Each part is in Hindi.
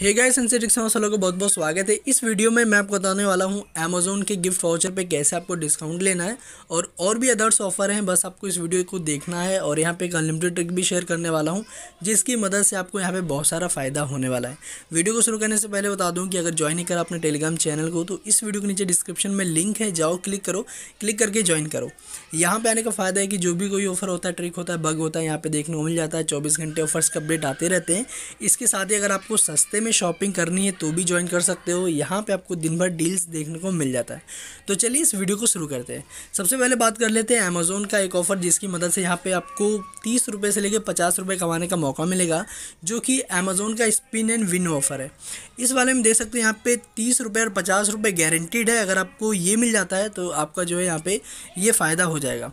हे गाइस इनसे रिक्शा सलो का बहुत बहुत स्वागत है इस वीडियो में मैं आपको बताने वाला हूं अमेजोन के गिफ्ट वाउचर पे कैसे आपको डिस्काउंट लेना है और और भी अदर्स ऑफर हैं बस आपको इस वीडियो को देखना है और यहां पे एक अनलिमिटेड ट्रिक भी शेयर करने वाला हूं जिसकी मदद से आपको यहाँ पर बहुत सारा फ़ायदा होने वाला है वीडियो को शुरू करने से पहले बता दूँ कि अगर ज्वाइन नहीं करा अपने टेलीग्राम चैनल को तो इस वीडियो के नीचे डिस्क्रिप्शन में लिंक है जाओ क्लिक करो क्लिक करके ज्वाइन करो यहाँ पर आने का फ़ायदा है कि जो भी कोई ऑफर होता है ट्रिक होता है बग होता है यहाँ पर देखने को मिल जाता है चौबीस घंटे ऑफर्स के अपडेट आते रहते हैं इसके साथ ही अगर आपको सस्ते में शॉपिंग करनी है तो भी ज्वाइन कर सकते हो यहाँ पे आपको दिन भर डील्स देखने को मिल जाता है तो चलिए इस वीडियो को शुरू करते हैं सबसे पहले बात कर लेते हैं अमेज़ोन का एक ऑफ़र जिसकी मदद से यहाँ पे आपको तीस रुपये से लेकर पचास रुपये कमाने का मौका मिलेगा जो कि अमेज़ोन का स्पिन एंड विन ऑफ़र है इस वाले में देख सकते हैं यहाँ पे तीस रुपये और पचास रुपये गारंटीड है अगर आपको ये मिल जाता है तो आपका जो है यहाँ पे ये फ़ायदा हो जाएगा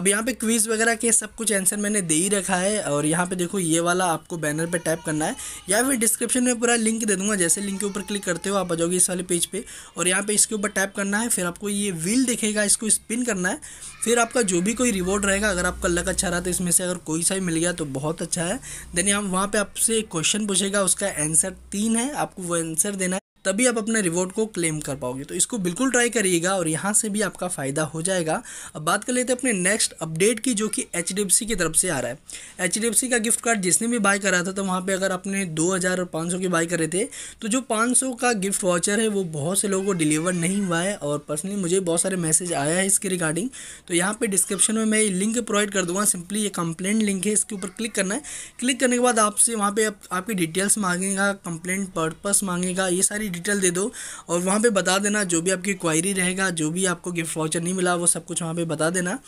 अब यहाँ पे क्विज़ वगैरह के सब कुछ आंसर मैंने दे ही रखा है और यहाँ पे देखो ये वाला आपको बैनर पे टाइप करना है या फिर डिस्क्रिप्शन में पूरा पूरा लिंक दे दूंगा जैसे लिंक के ऊपर क्लिक करते हो आप आ जाओगे इस वाले पेज पे और यहाँ पे इसके ऊपर टैप करना है फिर आपको ये व्हील दिखेगा इसको स्पिन करना है फिर आपका जो भी कोई रिवॉर्ड रहेगा अगर आपका लक अच्छा रहा तो इसमें से अगर कोई सा भी मिल गया तो बहुत अच्छा है देन यहाँ वहाँ पर आपसे क्वेश्चन पूछेगा उसका आंसर तीन है आपको वो आंसर देना है तभी आप अपने रिवॉर्ड को क्लेम कर पाओगे तो इसको बिल्कुल ट्राई करिएगा और यहाँ से भी आपका फ़ायदा हो जाएगा अब बात कर लेते हैं अपने नेक्स्ट अपडेट की जो कि एच की तरफ से आ रहा है एच का गिफ्ट कार्ड जिसने भी बाय करा था तो वहाँ पर अगर आपने दो हज़ार और पाँच सौ के बाय करे थे तो जो पाँच सौ का गिफ्ट वाचर है वो बहुत से लोगों को डिलीवर नहीं हुआ है और पर्सनली मुझे बहुत सारे मैसेज आया है इसके रिगार्डिंग तो यहाँ पर डिस्क्रिप्शन में मैं लिंक प्रोवाइड कर दूँगा सिंपली ये कंप्लेंट लिंक है इसके ऊपर क्लिक करना है क्लिक करने के बाद आपसे वहाँ पर आप, आपकी डिटेल्स मांगेगा कंप्लेंट पर्पस मांगेगा ये सारी डिटेल दे दो और वहाँ पे बता देना जो भी आपकी क्वायरी रहेगा जो भी आपको गिफ्ट वाउचर नहीं मिला वो सब कुछ वहाँ पे बता देना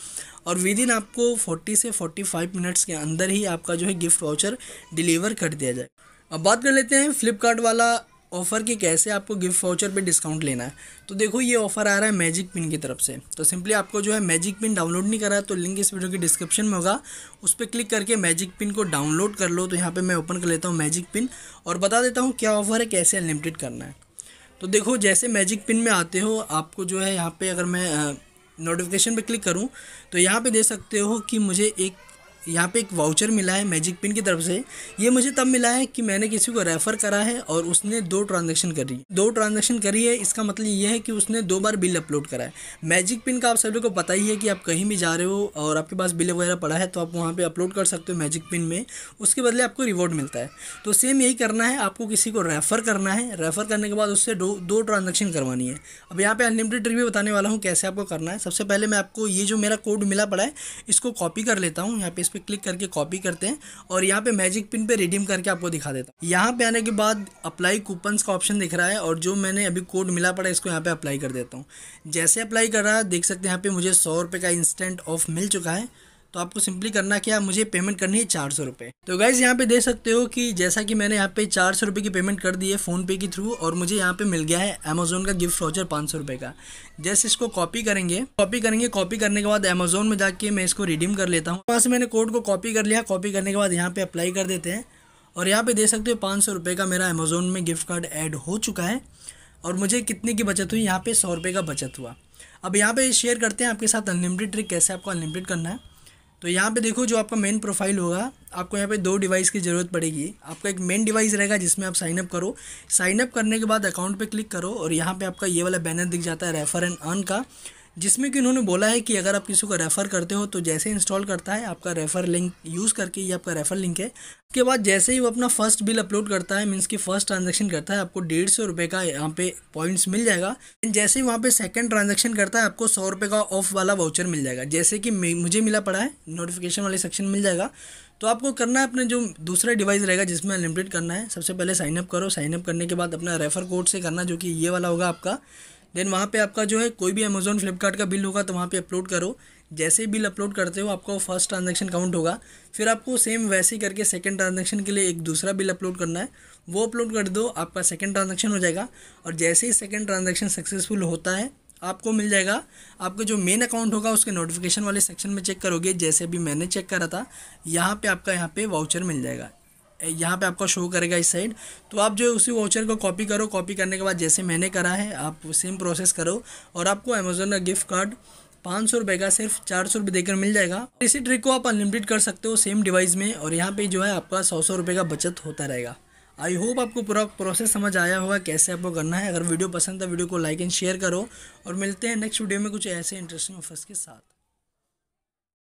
और विद इन आपको 40 से 45 मिनट्स के अंदर ही आपका जो है गिफ्ट वाउचर डिलीवर कर दिया जाए अब बात कर लेते हैं फ्लिपकार्ट वाला ऑफ़र के कैसे आपको गिफ्ट वाउचर पे डिस्काउंट लेना है तो देखो ये ऑफ़र आ रहा है मैजिक पिन की तरफ से तो सिंपली आपको जो है मैजिक पिन डाउनलोड नहीं करा तो लिंक इस वीडियो के डिस्क्रिप्शन में होगा उस पर क्लिक करके मैजिक पिन को डाउनलोड कर लो तो यहाँ पर मैं ओपन कर लेता हूँ मैजिक पिन और बता देता हूँ क्या ऑफ़र है कैसे अनलिमिटेड करना है तो देखो जैसे मैजिक पिन में आते हो आपको जो है यहाँ पर अगर मैं नोटिफिकेशन पर क्लिक करूँ तो यहाँ पर दे सकते हो कि मुझे एक यहाँ पे एक वाउचर मिला है मैजिक पिन की तरफ से ये मुझे तब मिला है कि मैंने किसी को रेफ़र करा है और उसने दो ट्रांजेक्शन करी दो ट्रांजेक्शन करी है इसका मतलब ये है कि उसने दो बार बिल अपलोड करा है मैजिक पिन का आप सभी को पता ही है कि आप कहीं भी जा रहे हो और आपके पास बिल वगैरह पड़ा है तो आप वहाँ पर अपलोड कर सकते हो मैजिक पिन में उसके बदले आपको रिवॉर्ड मिलता है तो सेम यही करना है आपको किसी को रेफ़र करना है रेफ़र करने के बाद उससे दो दो ट्रांजेक्शन करवानी है अब यहाँ पर अनलिमिटेड ट्रिक भी बताने वाला हूँ कैसे आपको करना है सबसे पहले मैं आपको ये जो मेरा कोड मिला पड़ा है इसको कॉपी कर लेता हूँ यहाँ पे इस पे क्लिक करके कॉपी करते हैं और यहाँ पे मैजिक पिन पे रिडीम करके आपको दिखा देता है यहाँ पे आने के बाद अप्लाई कूपन का ऑप्शन दिख रहा है और जो मैंने अभी कोड मिला पड़ा इसको यहाँ पे अप्लाई कर देता हूँ जैसे अप्लाई कर रहा है देख सकते हैं यहाँ पे मुझे सौ का इंस्टेंट ऑफ मिल चुका है तो आपको सिंपली करना क्या मुझे पेमेंट करनी है चार सौ रुपये तो गाइज़ यहाँ पे देख सकते हो कि जैसा कि मैंने यहाँ पे चार सौ रुपये की पेमेंट कर दी है फ़ोनपे के थ्रू और मुझे यहाँ पे मिल गया है अमेजोन का गिफ्ट वाउचर पाँच सौ रुपये का जैसे इसको कॉपी करेंगे कॉपी करेंगे कॉपी करने के बाद अमेजोन में जाके मैं इसको रिडीम कर लेता हूँ वहाँ से मैंने कोड को कॉपी कर लिया कॉपी करने के बाद यहाँ पर अप्लाई कर देते हैं और यहाँ पर देख सकते हो पाँच सौ रुपये का मेरा अमेजोन में गिफ्ट कार्ड एड हो चुका है और मुझे कितने की बचत हुई यहाँ पर सौ रुपये का बचत हुआ अब यहाँ पर शेयर करते हैं आपके साथ अनलिमिटेड ट्रिक कैसे आपको अनलिमिटेड करना है तो यहाँ पे देखो जो आपका मेन प्रोफाइल होगा आपको यहाँ पे दो डिवाइस की ज़रूरत पड़ेगी आपका एक मेन डिवाइस रहेगा जिसमें आप साइनअप करो साइनअप करने के बाद अकाउंट पे क्लिक करो और यहाँ पे आपका ये वाला बैनर दिख जाता है रेफर एंड अर्न का जिसमें कि उन्होंने बोला है कि अगर आप किसी को रेफ़र करते हो तो जैसे इंस्टॉल करता है आपका रेफ़र लिंक यूज़ करके ये आपका रेफ़र लिंक है उसके बाद जैसे ही वो अपना फर्स्ट बिल अपलोड करता है मीन्स कि फर्स्ट ट्रांजेक्शन करता है आपको डेढ़ सौ रुपये का यहाँ पे पॉइंट्स मिल जाएगा जैसे ही वहाँ पर सेकेंड ट्रांजेक्शन करता है आपको सौ रुपये का ऑफ वाला वाउचर मिल जाएगा जैसे कि मुझे मिला पड़ा है नोटिफिकेशन वाले सेक्शन मिल जाएगा तो आपको करना है अपने जो दूसरा डिवाइस रहेगा जिसमें अनलिमिटेड करना है सबसे पहले साइनअप करो साइनअप करने के बाद अपना रेफ़र कोड से करना जो कि ये वाला होगा आपका देन वहाँ पे आपका जो है कोई भी अमेजोन फ्लिपकार्ट का बिल होगा तो वहाँ पे अपलोड करो जैसे ही बिल अपलोड करते हो आपका फर्स्ट ट्रांजेक्शन काउंट होगा फिर आपको सेम वैसे ही करके सेकेंड ट्रांजेक्शन के लिए एक दूसरा बिल अपलोड करना है वो अपलोड कर दो आपका सेकेंड ट्रांजेक्शन हो जाएगा और जैसे ही सेकेंड ट्रांजेक्शन सक्सेसफुल होता है आपको मिल जाएगा आपका जो मेन अकाउंट होगा उसके नोटिफिकेशन वाले सेक्शन में चेक करोगे जैसे भी मैंने चेक करा था यहाँ पर आपका यहाँ पर वाउचर मिल जाएगा यहाँ पे आपका शो करेगा इस साइड तो आप जो उसी वाउचर को कॉपी करो कॉपी करने के बाद जैसे मैंने करा है आप सेम प्रोसेस करो और आपको अमेजोन का गिफ्ट कार्ड पाँच सौ रुपये का सिर्फ चार सौ रुपये देकर मिल जाएगा इसी ट्रिक को आप अनलिमिटेड कर सकते हो सेम डिवाइस में और यहाँ पे जो है आपका सौ सौ रुपये का बचत होता रहेगा आई होप आपको पूरा प्रोसेस समझ आया होगा कैसे आपको करना है अगर वीडियो पसंद है वीडियो तो को लाइक एंड शेयर करो और मिलते हैं नेक्स्ट वीडियो में कुछ ऐसे इंटरेस्टिंग ऑफर्स के साथ